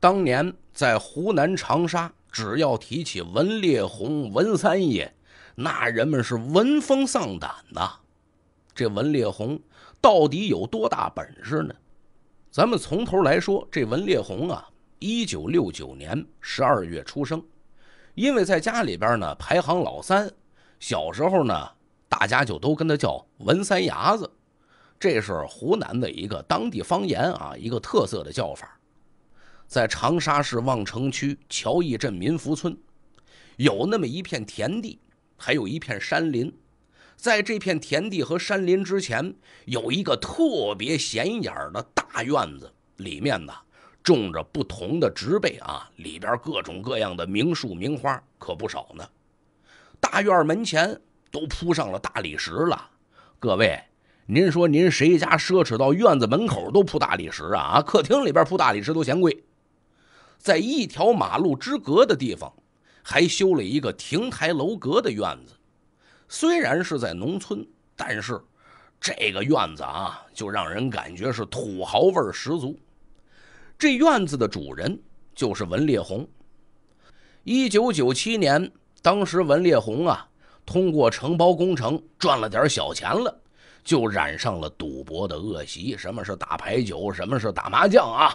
当年在湖南长沙，只要提起文烈红、文三爷，那人们是闻风丧胆呐。这文烈红到底有多大本事呢？咱们从头来说，这文烈红啊，一九六九年十二月出生，因为在家里边呢排行老三，小时候呢大家就都跟他叫文三伢子，这是湖南的一个当地方言啊，一个特色的叫法。在长沙市望城区乔驿镇民福村，有那么一片田地，还有一片山林。在这片田地和山林之前，有一个特别显眼的大院子，里面呢种着不同的植被啊，里边各种各样的名树名花可不少呢。大院门前都铺上了大理石了，各位，您说您谁家奢侈到院子门口都铺大理石啊？啊，客厅里边铺大理石都嫌贵。在一条马路之隔的地方，还修了一个亭台楼阁的院子。虽然是在农村，但是这个院子啊，就让人感觉是土豪味十足。这院子的主人就是文烈红。一九九七年，当时文烈红啊，通过承包工程赚了点小钱了，就染上了赌博的恶习。什么是打牌九？什么是打麻将啊？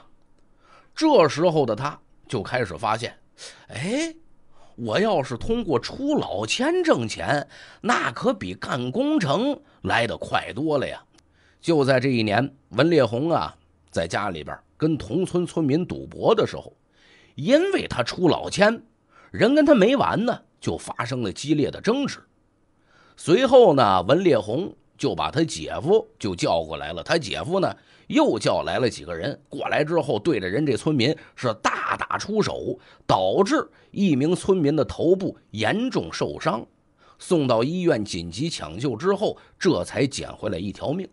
这时候的他就开始发现，哎，我要是通过出老千挣钱，那可比干工程来的快多了呀！就在这一年，文烈红啊在家里边跟同村村民赌博的时候，因为他出老千，人跟他没完呢，就发生了激烈的争执。随后呢，文烈红就把他姐夫就叫过来了，他姐夫呢。又叫来了几个人过来之后，对着人这村民是大打出手，导致一名村民的头部严重受伤，送到医院紧急抢救之后，这才捡回来一条命。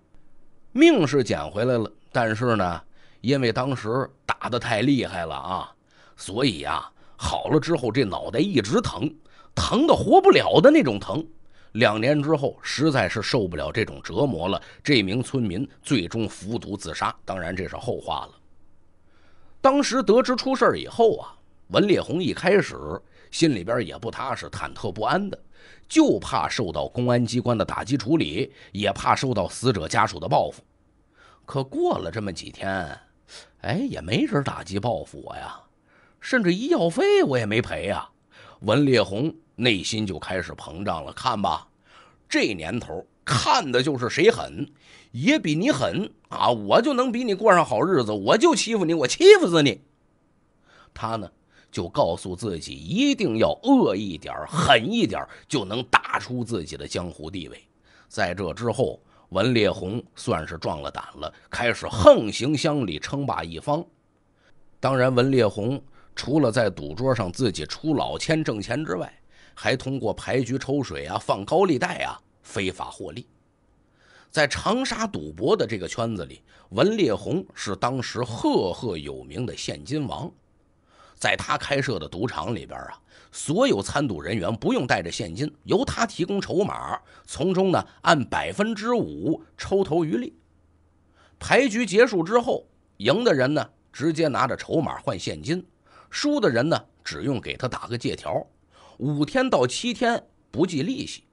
命是捡回来了，但是呢，因为当时打的太厉害了啊，所以呀，好了之后这脑袋一直疼，疼的活不了的那种疼。两年之后，实在是受不了这种折磨了。这名村民最终服毒自杀，当然这是后话了。当时得知出事以后啊，文烈红一开始心里边也不踏实，忐忑不安的，就怕受到公安机关的打击处理，也怕受到死者家属的报复。可过了这么几天，哎，也没人打击报复我呀，甚至医药费我也没赔呀。文烈红。内心就开始膨胀了。看吧，这年头看的就是谁狠，也比你狠啊！我就能比你过上好日子，我就欺负你，我欺负死你。他呢，就告诉自己一定要恶一点、狠一点，就能打出自己的江湖地位。在这之后，文烈红算是壮了胆了，开始横行乡里，称霸一方。当然，文烈红除了在赌桌上自己出老千挣钱之外，还通过牌局抽水啊，放高利贷啊，非法获利。在长沙赌博的这个圈子里，文烈红是当时赫赫有名的现金王。在他开设的赌场里边啊，所有参赌人员不用带着现金，由他提供筹码，从中呢按百分之五抽头渔利。牌局结束之后，赢的人呢直接拿着筹码换现金，输的人呢只用给他打个借条。五天到七天不计利息，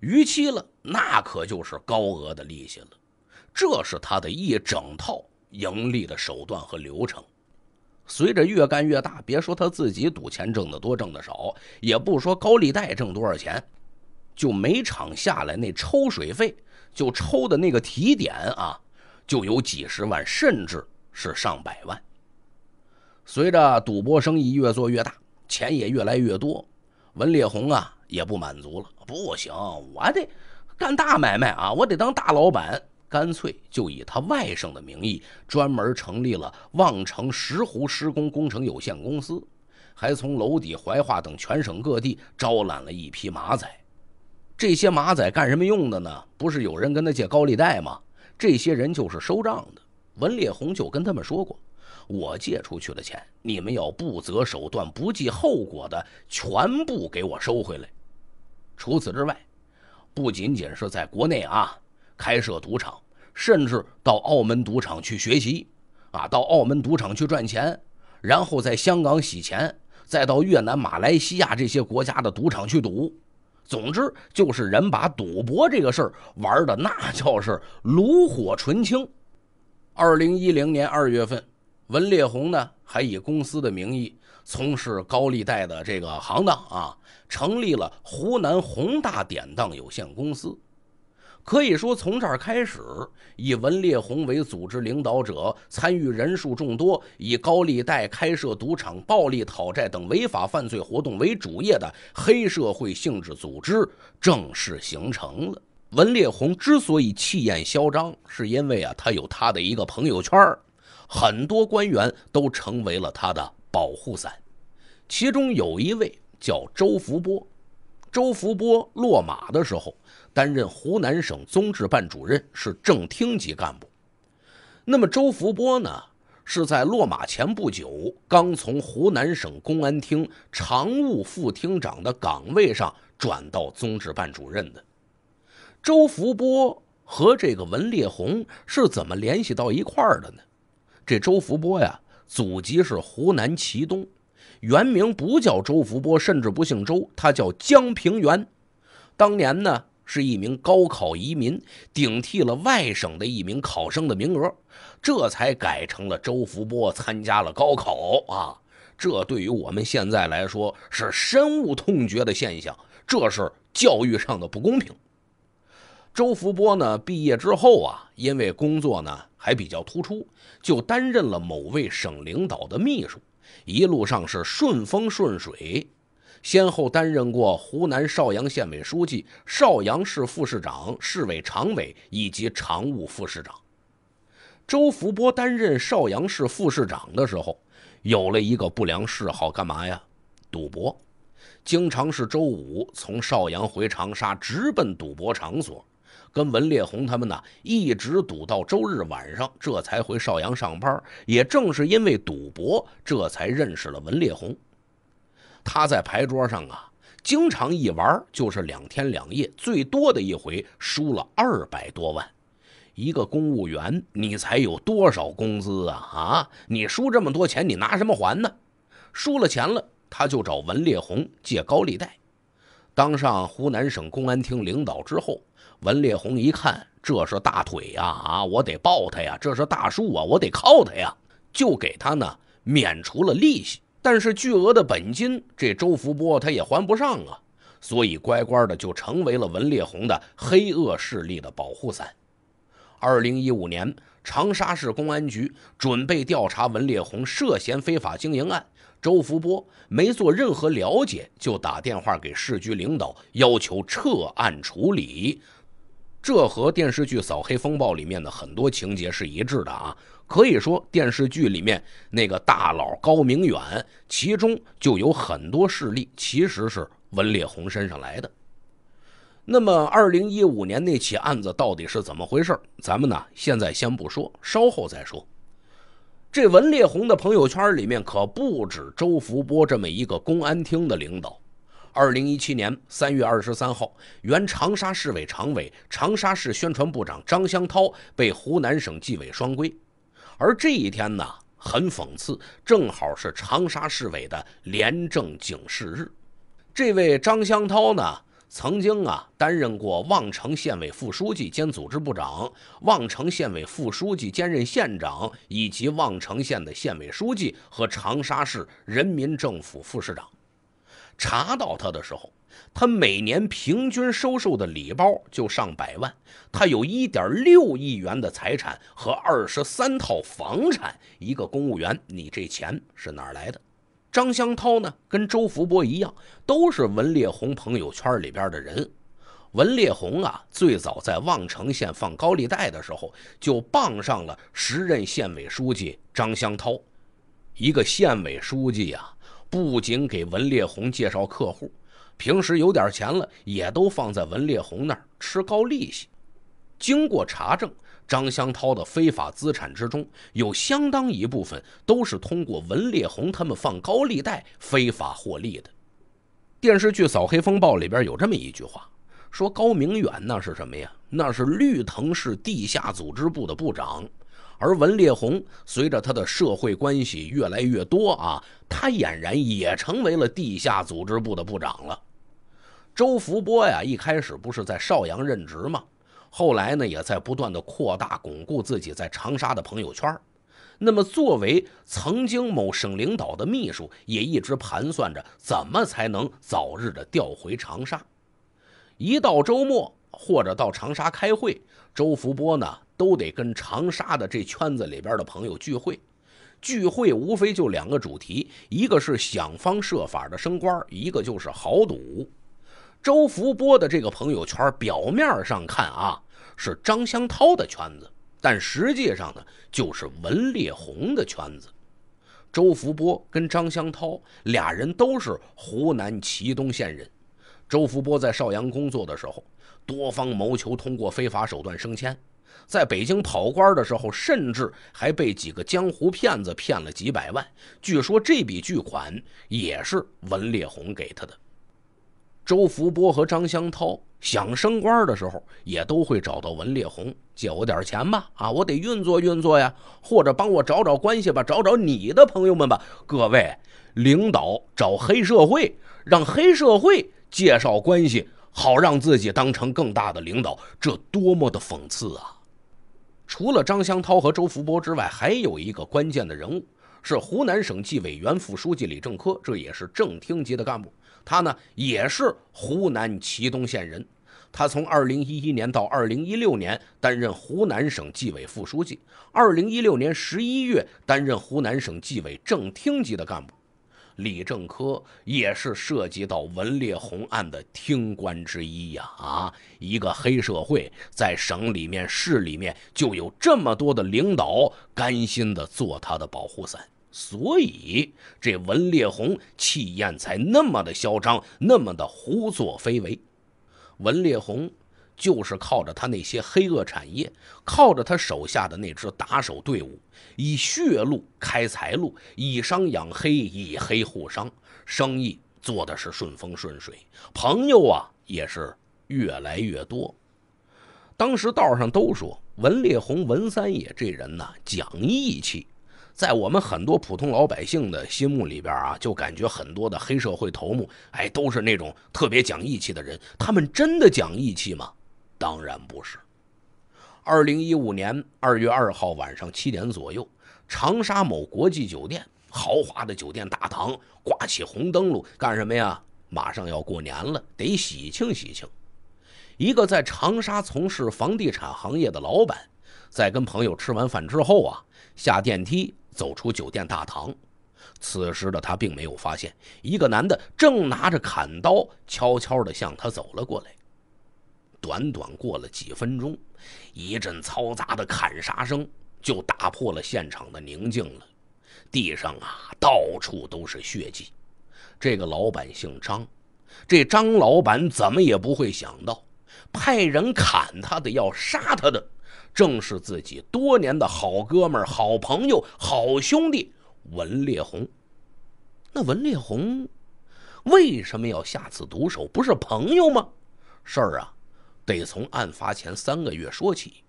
逾期了那可就是高额的利息了。这是他的一整套盈利的手段和流程。随着越干越大，别说他自己赌钱挣得多挣得少，也不说高利贷挣多少钱，就每场下来那抽水费，就抽的那个提点啊，就有几十万，甚至是上百万。随着赌博生意越做越大，钱也越来越多。文烈红啊，也不满足了，不行，我得干大买卖啊，我得当大老板。干脆就以他外甥的名义，专门成立了望城石斛施工工程有限公司，还从娄底、怀化等全省各地招揽了一批马仔。这些马仔干什么用的呢？不是有人跟他借高利贷吗？这些人就是收账的。文烈红就跟他们说过。我借出去的钱，你们要不择手段、不计后果的全部给我收回来。除此之外，不仅仅是在国内啊开设赌场，甚至到澳门赌场去学习，啊，到澳门赌场去赚钱，然后在香港洗钱，再到越南、马来西亚这些国家的赌场去赌。总之，就是人把赌博这个事儿玩的那叫是炉火纯青。二零一零年二月份。文烈红呢，还以公司的名义从事高利贷的这个行当啊，成立了湖南宏大典当有限公司。可以说，从这儿开始，以文烈红为组织领导者，参与人数众多，以高利贷、开设赌场、暴力讨债等违法犯罪活动为主业的黑社会性质组织正式形成了。文烈红之所以气焰嚣张，是因为啊，他有他的一个朋友圈儿。很多官员都成为了他的保护伞，其中有一位叫周福波。周福波落马的时候，担任湖南省综治办主任，是正厅级干部。那么周福波呢，是在落马前不久，刚从湖南省公安厅常务副厅长的岗位上转到综治办主任的。周福波和这个文烈红是怎么联系到一块儿的呢？这周福波呀，祖籍是湖南祁东，原名不叫周福波，甚至不姓周，他叫江平原。当年呢，是一名高考移民，顶替了外省的一名考生的名额，这才改成了周福波参加了高考啊。这对于我们现在来说是深恶痛绝的现象，这是教育上的不公平。周福波呢，毕业之后啊，因为工作呢。还比较突出，就担任了某位省领导的秘书，一路上是顺风顺水，先后担任过湖南邵阳县委书记、邵阳市副市长、市委常委以及常务副市长。周福波担任邵阳市副市长的时候，有了一个不良嗜好，干嘛呀？赌博，经常是周五从邵阳回长沙，直奔赌博场所。跟文烈红他们呢，一直赌到周日晚上，这才回邵阳上班。也正是因为赌博，这才认识了文烈红。他在牌桌上啊，经常一玩就是两天两夜，最多的一回输了二百多万。一个公务员，你才有多少工资啊？啊，你输这么多钱，你拿什么还呢？输了钱了，他就找文烈红借高利贷。当上湖南省公安厅领导之后。文烈红一看，这是大腿呀！啊，我得抱他呀！这是大树啊，我得靠他呀！就给他呢，免除了利息。但是巨额的本金，这周福波他也还不上啊，所以乖乖的就成为了文烈红的黑恶势力的保护伞。二零一五年，长沙市公安局准备调查文烈红涉嫌非法经营案，周福波没做任何了解，就打电话给市局领导，要求撤案处理。这和电视剧《扫黑风暴》里面的很多情节是一致的啊！可以说，电视剧里面那个大佬高明远，其中就有很多势力其实是文烈宏身上来的。那么，二零一五年那起案子到底是怎么回事？咱们呢，现在先不说，稍后再说。这文烈宏的朋友圈里面可不止周福波这么一个公安厅的领导。二零一七年三月二十三号，原长沙市委常委、长沙市宣传部长张湘涛被湖南省纪委双规。而这一天呢，很讽刺，正好是长沙市委的廉政警示日。这位张湘涛呢，曾经啊担任过望城县委副书记兼组织部长、望城县委副书记兼任县长，以及望城县的县委书记和长沙市人民政府副市长。查到他的时候，他每年平均收受的礼包就上百万，他有一点六亿元的财产和二十三套房产，一个公务员，你这钱是哪来的？张湘涛呢，跟周福波一样，都是文烈红朋友圈里边的人。文烈红啊，最早在望城县放高利贷的时候，就傍上了时任县委书记张湘涛，一个县委书记呀。不仅给文烈红介绍客户，平时有点钱了，也都放在文烈红那儿吃高利息。经过查证，张湘涛的非法资产之中，有相当一部分都是通过文烈红他们放高利贷非法获利的。电视剧《扫黑风暴》里边有这么一句话，说高明远那是什么呀？那是绿藤市地下组织部的部长。而文烈红随着他的社会关系越来越多啊，他俨然也成为了地下组织部的部长了。周福波呀，一开始不是在邵阳任职吗？后来呢，也在不断的扩大巩固自己在长沙的朋友圈。那么，作为曾经某省领导的秘书，也一直盘算着怎么才能早日的调回长沙。一到周末或者到长沙开会，周福波呢？都得跟长沙的这圈子里边的朋友聚会，聚会无非就两个主题，一个是想方设法的升官，一个就是豪赌。周福波的这个朋友圈，表面上看啊是张湘涛的圈子，但实际上呢就是文烈红的圈子。周福波跟张湘涛俩人都是湖南祁东县人。周福波在邵阳工作的时候，多方谋求通过非法手段升迁。在北京跑官的时候，甚至还被几个江湖骗子骗了几百万。据说这笔巨款也是文烈红给他的。周福波和张湘涛想升官的时候，也都会找到文烈红借我点钱吧，啊，我得运作运作呀，或者帮我找找关系吧，找找你的朋友们吧。”各位领导找黑社会，让黑社会介绍关系，好让自己当成更大的领导，这多么的讽刺啊！除了张湘涛和周福波之外，还有一个关键的人物是湖南省纪委原副书记李正科，这也是正厅级的干部。他呢也是湖南祁东县人，他从2011年到2016年担任湖南省纪委副书记，2016年11月担任湖南省纪委正厅级的干部。李正科也是涉及到文烈红案的厅官之一呀！啊，一个黑社会在省里面、市里面就有这么多的领导甘心的做他的保护伞，所以这文烈红气焰才那么的嚣张，那么的胡作非为。文烈红就是靠着他那些黑恶产业，靠着他手下的那支打手队伍，以血路开财路，以商养黑，以黑护商，生意做的是顺风顺水，朋友啊也是越来越多。当时道上都说文烈红、文三爷这人呢讲义气，在我们很多普通老百姓的心目里边啊，就感觉很多的黑社会头目哎都是那种特别讲义气的人。他们真的讲义气吗？当然不是。二零一五年二月二号晚上七点左右，长沙某国际酒店豪华的酒店大堂挂起红灯笼，干什么呀？马上要过年了，得喜庆喜庆。一个在长沙从事房地产行业的老板，在跟朋友吃完饭之后啊，下电梯走出酒店大堂。此时的他并没有发现，一个男的正拿着砍刀，悄悄地向他走了过来。短短过了几分钟，一阵嘈杂的砍杀声就打破了现场的宁静了。地上啊，到处都是血迹。这个老板姓张，这张老板怎么也不会想到，派人砍他的、要杀他的，正是自己多年的好哥们、好朋友、好兄弟文烈红。那文烈红为什么要下此毒手？不是朋友吗？事儿啊！得从案发前三个月说起。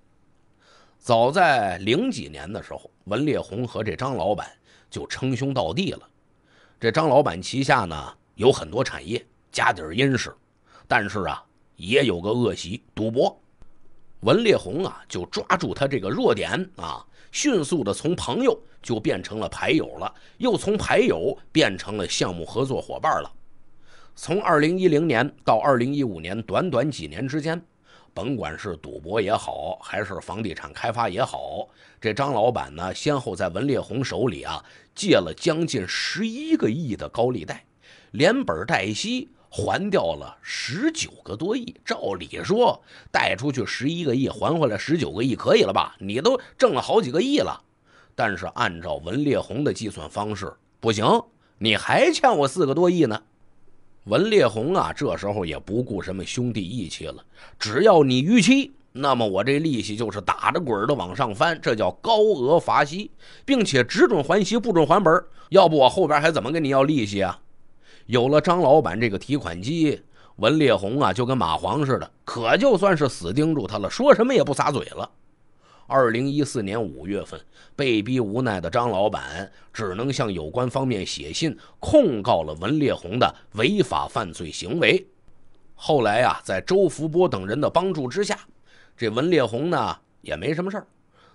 早在零几年的时候，文烈红和这张老板就称兄道弟了。这张老板旗下呢有很多产业，家底儿殷实，但是啊也有个恶习——赌博。文烈红啊就抓住他这个弱点啊，迅速的从朋友就变成了牌友了，又从牌友变成了项目合作伙伴了。从二零一零年到二零一五年，短短几年之间，甭管是赌博也好，还是房地产开发也好，这张老板呢，先后在文烈红手里啊借了将近十一个亿的高利贷，连本带息还掉了十九个多亿。照理说，贷出去十一个亿，还回来十九个亿，可以了吧？你都挣了好几个亿了。但是按照文烈红的计算方式，不行，你还欠我四个多亿呢。文烈红啊，这时候也不顾什么兄弟义气了，只要你逾期，那么我这利息就是打着滚的往上翻，这叫高额罚息，并且只准还息，不准还本要不我后边还怎么跟你要利息啊？有了张老板这个提款机，文烈红啊就跟蚂蟥似的，可就算是死盯住他了，说什么也不撒嘴了。二零一四年五月份，被逼无奈的张老板只能向有关方面写信控告了文烈红的违法犯罪行为。后来呀，在周福波等人的帮助之下，这文烈红呢也没什么事儿，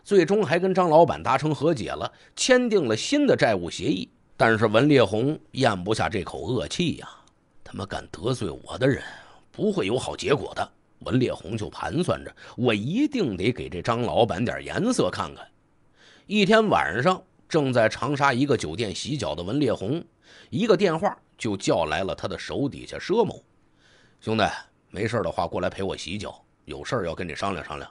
最终还跟张老板达成和解了，签订了新的债务协议。但是文烈红咽不下这口恶气呀，他妈敢得罪我的人，不会有好结果的。文烈红就盘算着，我一定得给这张老板点颜色看看。一天晚上，正在长沙一个酒店洗脚的文烈红，一个电话就叫来了他的手底下佘某。兄弟，没事的话过来陪我洗脚，有事要跟你商量商量。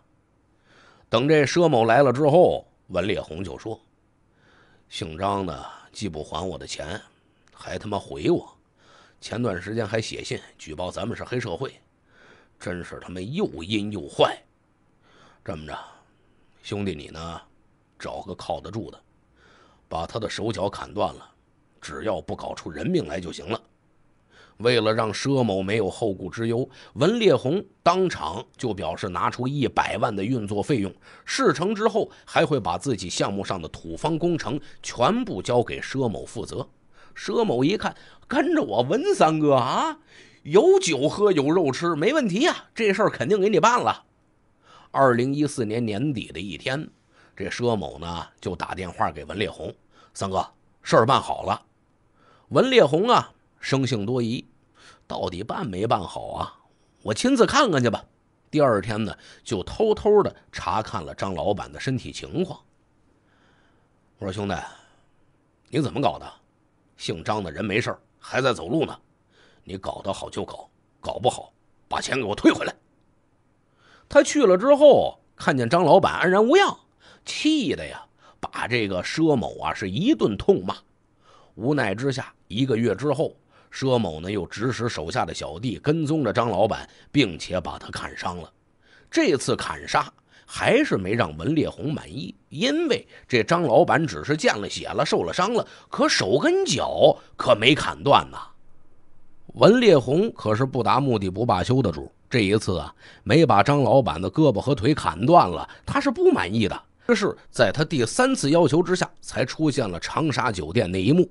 等这佘某来了之后，文烈红就说：“姓张的既不还我的钱，还他妈毁我。前段时间还写信举报咱们是黑社会。”真是他妈又阴又坏！这么着，兄弟你呢，找个靠得住的，把他的手脚砍断了，只要不搞出人命来就行了。为了让佘某没有后顾之忧，文烈红当场就表示拿出一百万的运作费用，事成之后还会把自己项目上的土方工程全部交给佘某负责。佘某一看，跟着我文三哥啊！有酒喝，有肉吃，没问题呀！这事儿肯定给你办了。二零一四年年底的一天，这佘某呢就打电话给文烈红：“三哥，事儿办好了。”文烈红啊，生性多疑，到底办没办好啊？我亲自看看去吧。第二天呢，就偷偷的查看了张老板的身体情况。我说：“兄弟，你怎么搞的？姓张的人没事还在走路呢。”你搞得好就搞，搞不好把钱给我退回来。他去了之后，看见张老板安然无恙，气得呀，把这个佘某啊是一顿痛骂。无奈之下，一个月之后，佘某呢又指使手下的小弟跟踪着张老板，并且把他砍伤了。这次砍杀还是没让文烈红满意，因为这张老板只是见了血了，受了伤了，可手跟脚可没砍断呐。文烈红可是不达目的不罢休的主，这一次啊，没把张老板的胳膊和腿砍断了，他是不满意的。这是在他第三次要求之下，才出现了长沙酒店那一幕。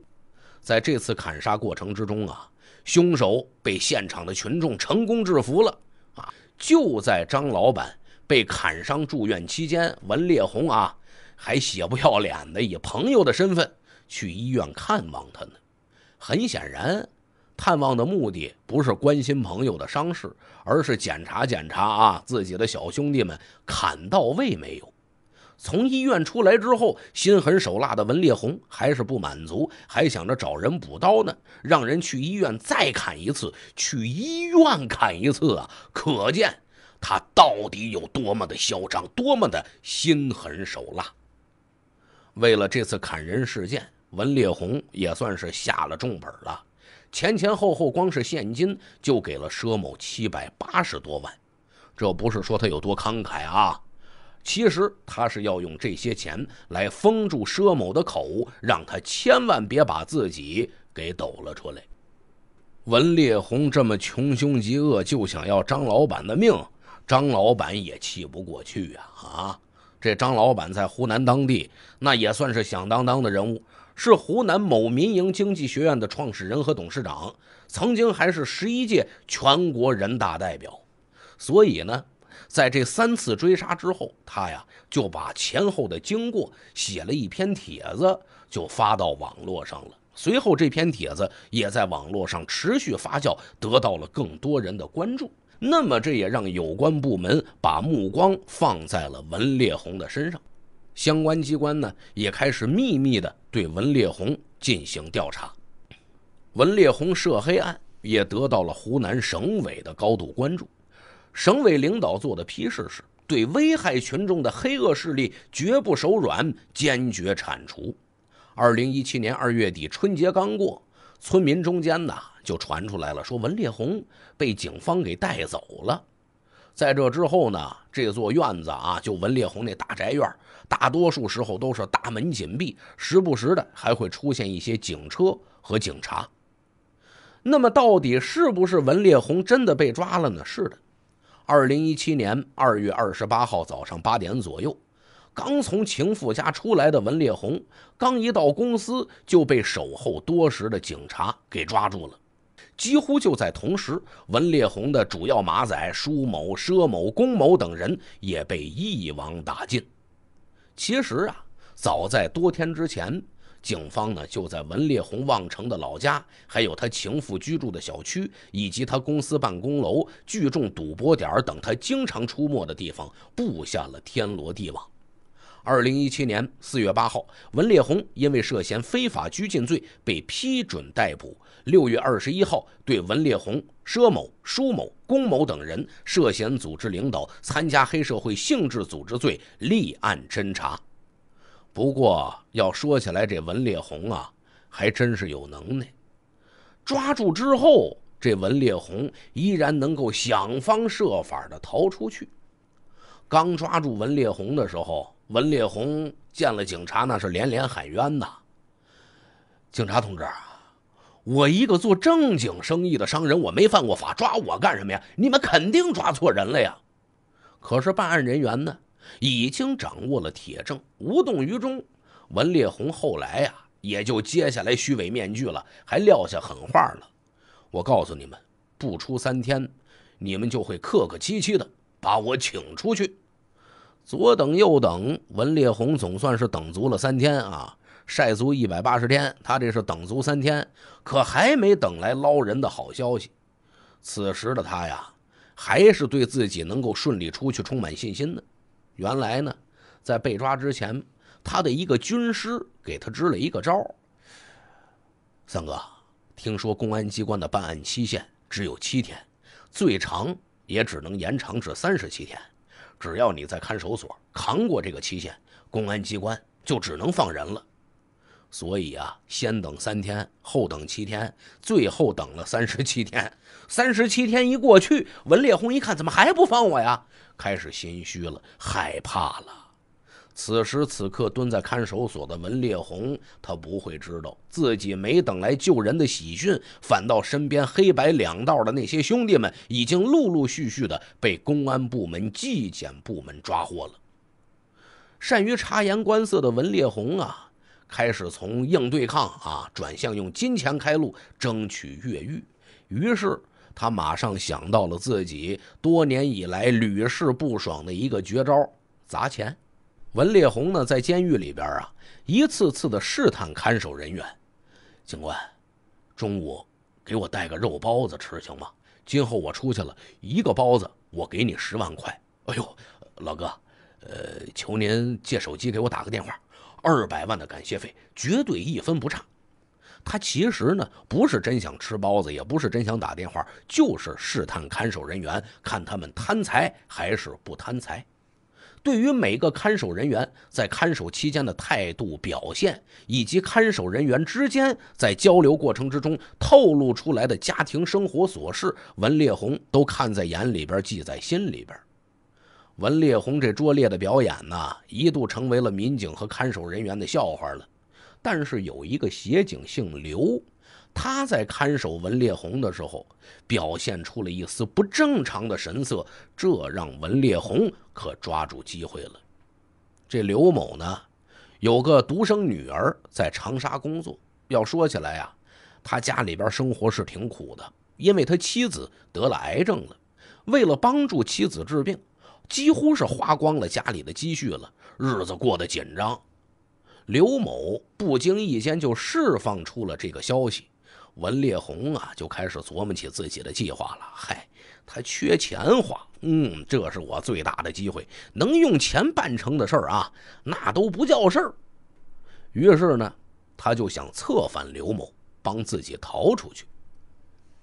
在这次砍杀过程之中啊，凶手被现场的群众成功制服了。啊，就在张老板被砍伤住院期间，文烈红啊，还血不要脸的以朋友的身份去医院看望他呢。很显然。探望的目的不是关心朋友的伤势，而是检查检查啊自己的小兄弟们砍到位没有。从医院出来之后，心狠手辣的文烈红还是不满足，还想着找人补刀呢，让人去医院再砍一次，去医院砍一次啊！可见他到底有多么的嚣张，多么的心狠手辣。为了这次砍人事件，文烈红也算是下了重本了。前前后后，光是现金就给了佘某七百八十多万，这不是说他有多慷慨啊，其实他是要用这些钱来封住佘某的口，让他千万别把自己给抖了出来。文烈红这么穷凶极恶，就想要张老板的命，张老板也气不过去啊！啊，这张老板在湖南当地，那也算是响当当的人物。是湖南某民营经济学院的创始人和董事长，曾经还是十一届全国人大代表，所以呢，在这三次追杀之后，他呀就把前后的经过写了一篇帖子，就发到网络上了。随后这篇帖子也在网络上持续发酵，得到了更多人的关注。那么这也让有关部门把目光放在了文烈红的身上，相关机关呢也开始秘密的。对文烈红进行调查，文烈红涉黑案也得到了湖南省委的高度关注。省委领导做的批示是：对危害群众的黑恶势力绝不手软，坚决铲除。二零一七年二月底，春节刚过，村民中间呢就传出来了，说文烈红被警方给带走了。在这之后呢，这座院子啊，就文烈红那大宅院。大多数时候都是大门紧闭，时不时的还会出现一些警车和警察。那么，到底是不是文烈红真的被抓了呢？是的，二零一七年二月二十八号早上八点左右，刚从情妇家出来的文烈红，刚一到公司就被守候多时的警察给抓住了。几乎就在同时，文烈红的主要马仔舒某、佘某、龚某等人也被一网打尽。其实啊，早在多天之前，警方呢就在文烈红望城的老家，还有他情妇居住的小区，以及他公司办公楼、聚众赌博点等他经常出没的地方布下了天罗地网。二零一七年四月八号，文烈红因为涉嫌非法拘禁罪被批准逮捕。六月二十一号，对文烈红、佘某、舒某、龚某等人涉嫌组织领导参加黑社会性质组织罪立案侦查。不过，要说起来，这文烈红啊，还真是有能耐。抓住之后，这文烈红依然能够想方设法的逃出去。刚抓住文烈红的时候，文烈红见了警察，那是连连喊冤呐。警察同志，我一个做正经生意的商人，我没犯过法，抓我干什么呀？你们肯定抓错人了呀！可是办案人员呢，已经掌握了铁证，无动于衷。文烈红后来呀，也就接下来虚伪面具了，还撂下狠话了。我告诉你们，不出三天，你们就会客客气气的。把我请出去，左等右等，文烈红总算是等足了三天啊，晒足一百八十天。他这是等足三天，可还没等来捞人的好消息。此时的他呀，还是对自己能够顺利出去充满信心的。原来呢，在被抓之前，他的一个军师给他支了一个招。三哥，听说公安机关的办案期限只有七天，最长。也只能延长至三十七天，只要你在看守所扛过这个期限，公安机关就只能放人了。所以啊，先等三天，后等七天，最后等了三十七天。三十七天一过去，文烈红一看，怎么还不放我呀？开始心虚了，害怕了。此时此刻，蹲在看守所的文烈红，他不会知道自己没等来救人的喜讯，反倒身边黑白两道的那些兄弟们，已经陆陆续续的被公安部门、纪检部门抓获了。善于察言观色的文烈红啊，开始从硬对抗啊，转向用金钱开路，争取越狱。于是他马上想到了自己多年以来屡试不爽的一个绝招——砸钱。文烈红呢，在监狱里边啊，一次次的试探看守人员。警官，中午给我带个肉包子吃行吗？今后我出去了，一个包子我给你十万块。哎呦，老哥，呃，求您借手机给我打个电话，二百万的感谢费，绝对一分不差。他其实呢，不是真想吃包子，也不是真想打电话，就是试探看守人员，看他们贪财还是不贪财。对于每个看守人员在看守期间的态度表现，以及看守人员之间在交流过程之中透露出来的家庭生活琐事，文烈红都看在眼里边，记在心里边。文烈红这拙劣的表演呢，一度成为了民警和看守人员的笑话了。但是有一个协警姓刘。他在看守文烈红的时候，表现出了一丝不正常的神色，这让文烈红可抓住机会了。这刘某呢，有个独生女儿在长沙工作。要说起来呀，他家里边生活是挺苦的，因为他妻子得了癌症了，为了帮助妻子治病，几乎是花光了家里的积蓄了，日子过得紧张。刘某不经意间就释放出了这个消息。文烈红啊，就开始琢磨起自己的计划了。嗨，他缺钱花，嗯，这是我最大的机会，能用钱办成的事儿啊，那都不叫事儿。于是呢，他就想策反刘某，帮自己逃出去。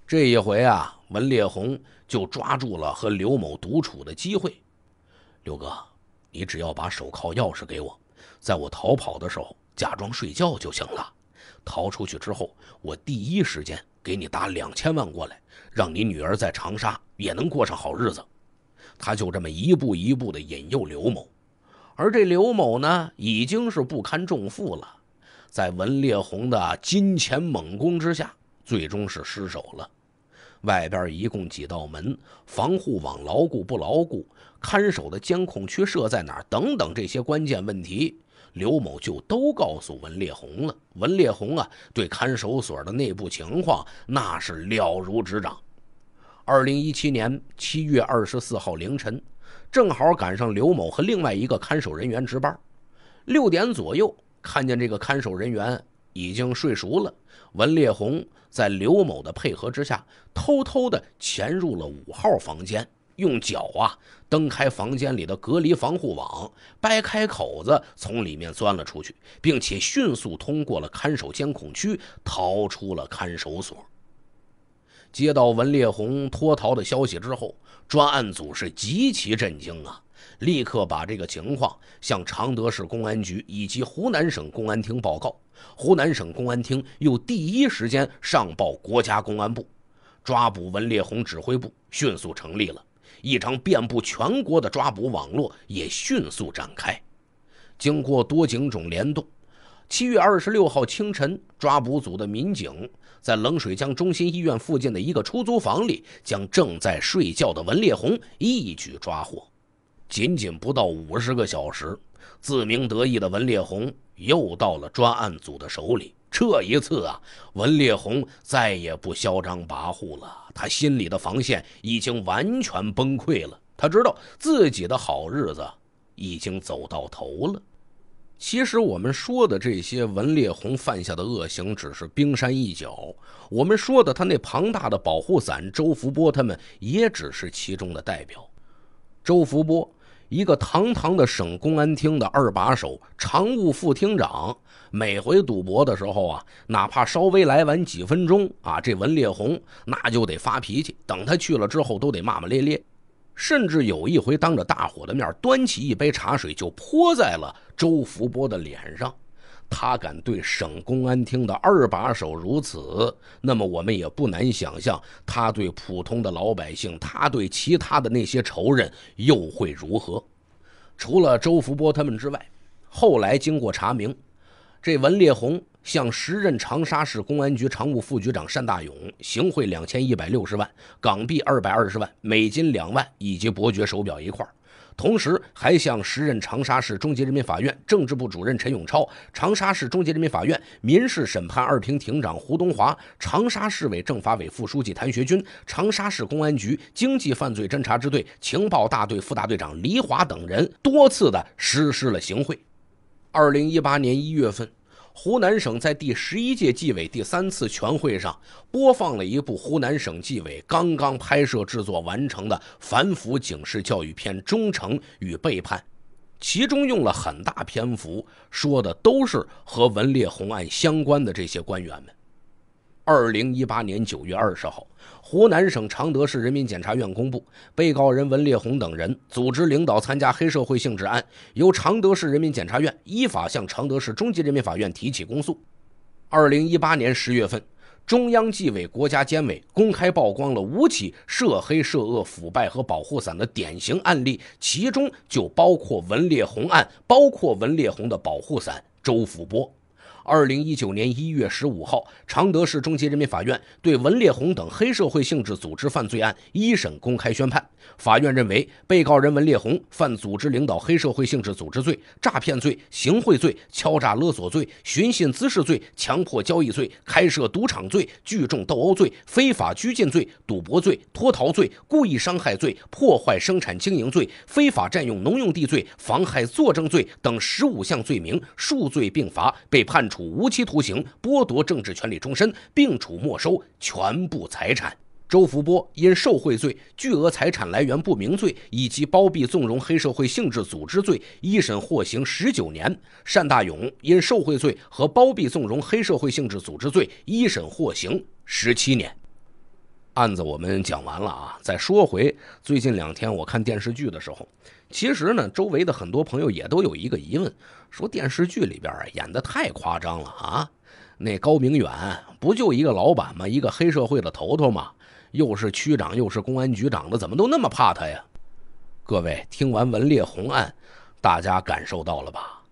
这一回啊，文烈红就抓住了和刘某独处的机会。刘哥，你只要把手铐钥匙给我，在我逃跑的时候假装睡觉就行了。逃出去之后，我第一时间给你打两千万过来，让你女儿在长沙也能过上好日子。他就这么一步一步的引诱刘某，而这刘某呢，已经是不堪重负了，在文烈红的金钱猛攻之下，最终是失手了。外边一共几道门，防护网牢固不牢固，看守的监控区设在哪儿，等等这些关键问题。刘某就都告诉文烈红了，文烈红啊，对看守所的内部情况那是了如指掌。二零一七年七月二十四号凌晨，正好赶上刘某和另外一个看守人员值班。六点左右，看见这个看守人员已经睡熟了，文烈红在刘某的配合之下，偷偷的潜入了五号房间。用脚啊蹬开房间里的隔离防护网，掰开口子，从里面钻了出去，并且迅速通过了看守监控区，逃出了看守所。接到文烈红脱逃的消息之后，专案组是极其震惊啊！立刻把这个情况向常德市公安局以及湖南省公安厅报告，湖南省公安厅又第一时间上报国家公安部，抓捕文烈红指挥部迅速成立了。一张遍布全国的抓捕网络也迅速展开。经过多警种联动，七月二十六号清晨，抓捕组的民警在冷水江中心医院附近的一个出租房里，将正在睡觉的文烈红一举抓获。仅仅不到五十个小时，自鸣得意的文烈红又到了专案组的手里。这一次啊，文烈红再也不嚣张跋扈了。他心里的防线已经完全崩溃了，他知道自己的好日子已经走到头了。其实我们说的这些，文烈红犯下的恶行只是冰山一角，我们说的他那庞大的保护伞，周福波他们也只是其中的代表。周福波。一个堂堂的省公安厅的二把手、常务副厅长，每回赌博的时候啊，哪怕稍微来晚几分钟啊，这文烈红那就得发脾气。等他去了之后，都得骂骂咧咧，甚至有一回当着大伙的面，端起一杯茶水就泼在了周福波的脸上。他敢对省公安厅的二把手如此，那么我们也不难想象，他对普通的老百姓，他对其他的那些仇人又会如何？除了周福波他们之外，后来经过查明，这文烈红向时任长沙市公安局常务副局长单大勇行贿两千一百六十万港币、二百二十万美金、两万，以及伯爵手表一块儿。同时还向时任长沙市中级人民法院政治部主任陈永超、长沙市中级人民法院民事审判二庭庭长胡东华、长沙市委政法委副书记谭学军、长沙市公安局经济犯罪侦查支队情报大队副大队长黎华等人多次的实施了行贿。二零一八年一月份。湖南省在第十一届纪委第三次全会上播放了一部湖南省纪委刚刚拍摄制作完成的反腐警示教育片《忠诚与背叛》，其中用了很大篇幅，说的都是和文烈红案相关的这些官员们。二零一八年九月二十号，湖南省常德市人民检察院公布，被告人文烈红等人组织领导参加黑社会性质案，由常德市人民检察院依法向常德市中级人民法院提起公诉。二零一八年十月份，中央纪委国家监委公开曝光了五起涉黑涉恶腐败和保护伞的典型案例，其中就包括文烈红案，包括文烈红的保护伞周福波。二零一九年一月十五号，常德市中级人民法院对文烈红等黑社会性质组织犯罪案一审公开宣判。法院认为，被告人文烈红犯组织领导黑社会性质组织罪、诈骗罪、行贿罪、敲诈勒索罪、寻衅滋事罪、强迫交易罪、开设赌场罪、聚众斗殴罪、非法拘禁罪、赌博罪、脱逃罪、故意伤害罪、破坏生产经营罪、非法占用农用地罪、妨害作证罪等十五项罪名，数罪并罚，被判处。处无期徒刑，剥夺政治权利终身，并处没收全部财产。周福波因受贿罪、巨额财产来源不明罪以及包庇纵容黑社会性质组织罪，一审获刑十九年。单大勇因受贿罪和包庇纵容黑社会性质组织罪，一审获刑十七年。案子我们讲完了啊！再说回最近两天，我看电视剧的时候，其实呢，周围的很多朋友也都有一个疑问，说电视剧里边演的太夸张了啊！那高明远不就一个老板吗？一个黑社会的头头吗？又是区长又是公安局长的，怎么都那么怕他呀？各位听完文烈红案，大家感受到了吧？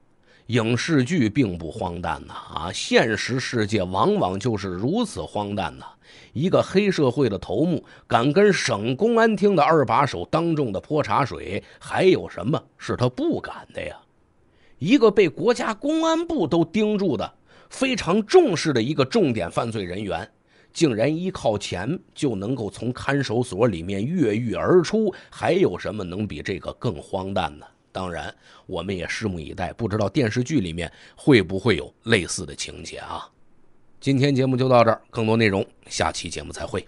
影视剧并不荒诞呐啊！现实世界往往就是如此荒诞呐。一个黑社会的头目敢跟省公安厅的二把手当众的泼茶水，还有什么是他不敢的呀？一个被国家公安部都盯住的非常重视的一个重点犯罪人员，竟然依靠钱就能够从看守所里面越狱而出，还有什么能比这个更荒诞呢？当然，我们也拭目以待，不知道电视剧里面会不会有类似的情节啊？今天节目就到这儿，更多内容下期节目再会。